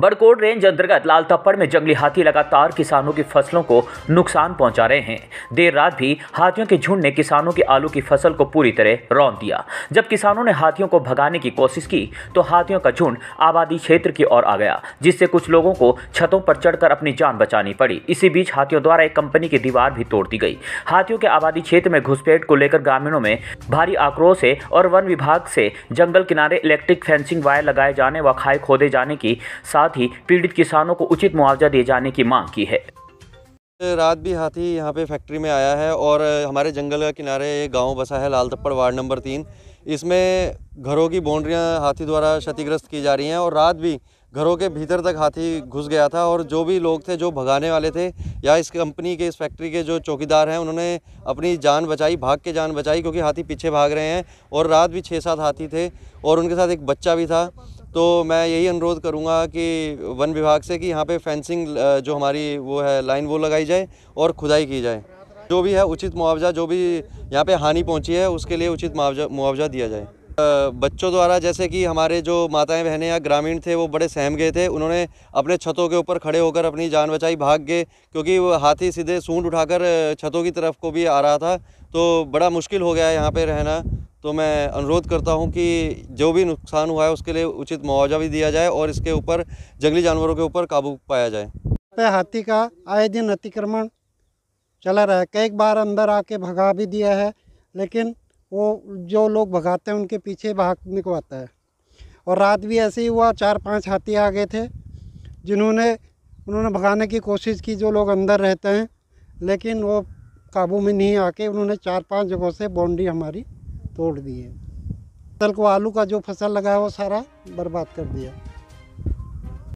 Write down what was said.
Barkot range अंतर्गत लाल थप्पड़ में जंगली हाथी लगातार किसानों की फसलों को नुकसान पहुंचा रहे हैं देर रात भी हाथियों के झुंड ने किसानों की आलू की फसल को पूरी तरह रौन दिया जब किसानों ने हाथियों को भगाने की कोशिश की तो हाथियों का झुंड आबादी क्षेत्र की ओर आ गया जिससे कुछ लोगों को छतों पर चढ़कर अपनी जान बचानी पड़ी इसी बीच हाथियों द्वारा एक कंपनी की दीवार भी तोड़ दी गई हाथियों के आबादी क्षेत्र में घुसपैठ को लेकर ग्रामीणों में भारी आक्रोश है और वन विभाग से जंगल किनारे इलेक्ट्रिक फेंसिंग वायर लगाए जाने व खाई खोदे जाने की साथ साथ ही पीड़ित किसानों को उचित मुआवजा दिए जाने की मांग की है रात भी हाथी यहाँ पे फैक्ट्री में आया है और हमारे जंगल का किनारे एक गांव बसा है लाल थप्पड़ वार्ड नंबर तीन इसमें घरों की बाउंड्रियाँ हाथी द्वारा क्षतिग्रस्त की जा रही हैं और रात भी घरों के भीतर तक हाथी घुस गया था और जो भी लोग थे जो भगाने वाले थे या इस कंपनी के इस फैक्ट्री के जो चौकीदार हैं उन्होंने अपनी जान बचाई भाग के जान बचाई क्योंकि हाथी पीछे भाग रहे हैं और रात भी छः सात हाथी थे और उनके साथ एक बच्चा भी था तो मैं यही अनुरोध करूँगा कि वन विभाग से कि यहाँ पे फेंसिंग जो हमारी वो है लाइन वो लगाई जाए और खुदाई की जाए जो भी है उचित मुआवजा जो भी यहाँ पे हानि पहुँची है उसके लिए उचित मुआवजा मुआवजा दिया जाए बच्चों द्वारा जैसे कि हमारे जो माताएं बहनें या ग्रामीण थे वो बड़े सहम गए थे उन्होंने अपने छतों के ऊपर खड़े होकर अपनी जान बचाई भाग गए क्योंकि वो हाथी सीधे सूंड उठाकर छतों की तरफ को भी आ रहा था तो बड़ा मुश्किल हो गया है यहाँ पे रहना तो मैं अनुरोध करता हूं कि जो भी नुकसान हुआ है उसके लिए उचित मुआवजा भी दिया जाए और इसके ऊपर जंगली जानवरों के ऊपर काबू पाया जाए हाथी का आए दिन अतिक्रमण चला रहा है कई बार अंदर आके भगा भी दिया है लेकिन वो जो लोग भगाते हैं उनके पीछे भाग निकवाता है और रात भी ऐसे ही हुआ चार पाँच हाथी आ गए थे जिन्होंने उन्होंने भगाने की कोशिश की जो लोग अंदर रहते हैं लेकिन वो काबू में नहीं आके उन्होंने चार पांच जगहों से बाउंड्री हमारी तोड़ दिए फसल को आलू का जो फसल लगा है वो सारा बर्बाद कर दिया